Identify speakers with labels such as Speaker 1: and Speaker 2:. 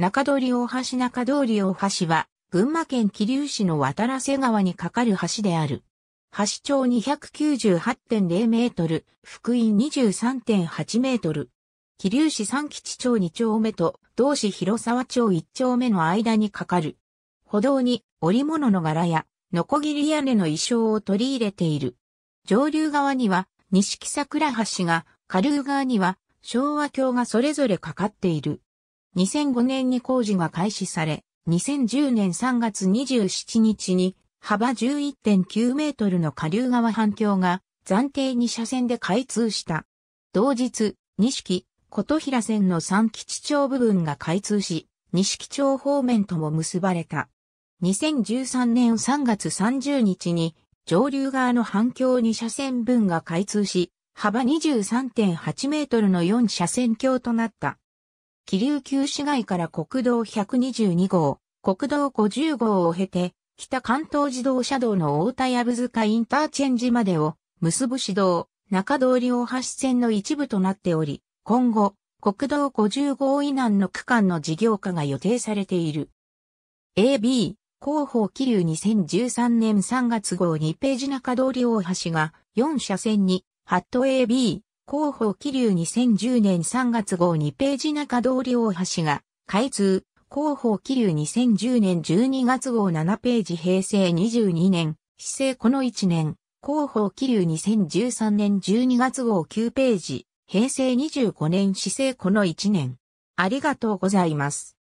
Speaker 1: 中
Speaker 2: 通り大橋中通り大橋は、群馬県桐生市の渡良瀬川に架かる橋である。橋長298.0メートル、福音23.8メートル。桐生市三吉町2丁目と、同市広沢町1丁目の間に架かる。歩道に織物の柄や、ノコギリ屋根の衣装を取り入れている。上流側には、西木桜橋が、下流側には、昭和橋がそれぞれ架かっている。2005年に工事が開始され、2010年3月27日に幅11.9メートルの下流側半響が暫定2車線で開通した。同日、錦、琴平線の三地町部分が開通し、錦町方面とも結ばれた。2013年3月30日に上流側の半響2車線分が開通し、幅23.8メートルの4車線橋となった。気流旧市街から国道122号、国道50号を経て、北関東自動車道の大田藪塚インターチェンジまでを、結ぶ市道、中通り大橋線の一部となっており、今後、国道50号以南の区間の事業化が予定されている。AB、広報気流2013年3月号2ページ中通り大橋が4車線に、ハット AB、広報気流2010年3月号2ページ中通り大橋が、開通、広報気流2010年12月号7ページ平成22年、市政この1年、広報気流2013年12月号9ページ、平成25年市政この1年。ありがとうございます。